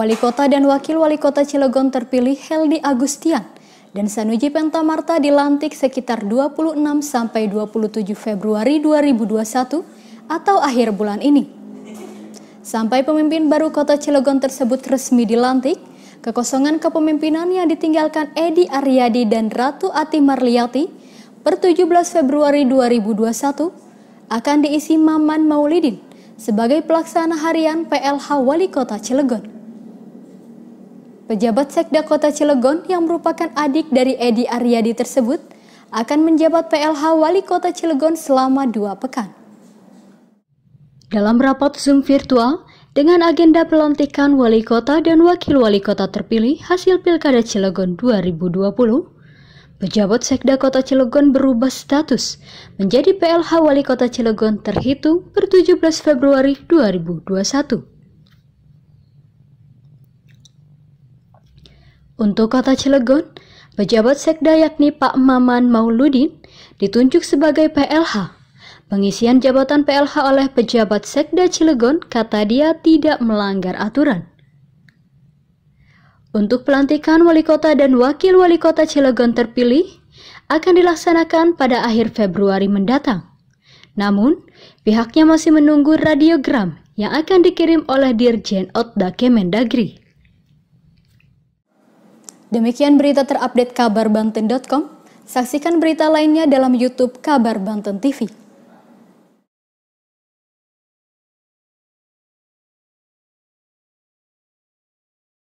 Wali Kota dan Wakil Wali Kota Cilegon terpilih Heldi Agustian dan Sanuji Pentamarta dilantik sekitar 26 sampai 27 Februari 2021 atau akhir bulan ini. Sampai pemimpin baru Kota Cilegon tersebut resmi dilantik, kekosongan kepemimpinan yang ditinggalkan Edi Aryadi dan Ratu Ati Marliati per 17 Februari 2021 akan diisi Maman Maulidin sebagai pelaksana harian PLH Wali Kota Cilegon. Pejabat Sekda Kota Cilegon yang merupakan adik dari Edi Aryadi tersebut akan menjabat PLH Wali Kota Cilegon selama dua pekan. Dalam rapat Zoom virtual, dengan agenda pelantikan wali kota dan wakil wali kota terpilih hasil Pilkada Cilegon 2020, pejabat Sekda Kota Cilegon berubah status menjadi PLH Wali Kota Cilegon terhitung per 17 Februari 2021. Untuk kota Cilegon, pejabat sekda yakni Pak Maman Mauludin ditunjuk sebagai PLH. Pengisian jabatan PLH oleh pejabat sekda Cilegon kata dia tidak melanggar aturan. Untuk pelantikan wali kota dan wakil wali kota Cilegon terpilih akan dilaksanakan pada akhir Februari mendatang. Namun, pihaknya masih menunggu radiogram yang akan dikirim oleh Dirjen Otda Kemendagri. Demikian berita terupdate kabarbanten.com. Saksikan berita lainnya dalam YouTube Kabar Banten TV.